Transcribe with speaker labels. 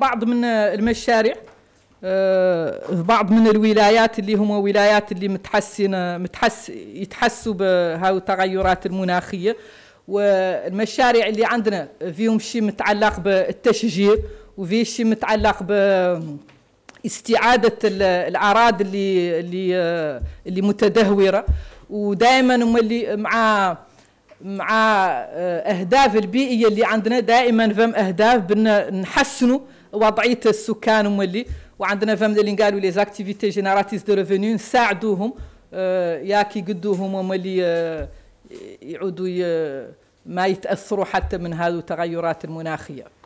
Speaker 1: بعض من آه، المشاريع في آه، بعض من الولايات اللي هما ولايات اللي متحسن آه، متحس يتحسوا بهاو التغيرات المناخيه والمشاريع اللي عندنا فيهم شيء متعلق بالتشجير وفي شيء متعلق ب استعاده اللي اللي اللي متدهوره ودائما هم اللي مع مع آه، اهداف البيئيه اللي عندنا دائما فهم اهداف بدنا نحسنوا وضعيه السكان واللي وعندنا فهم اللي قالوا لي زاكتيفيتي جينيراتيس دو ريفينيو نساعدوهم آه، يا كي قدوهم وملي آه، يعودوا ما يتاثروا حتى من هذه التغيرات المناخيه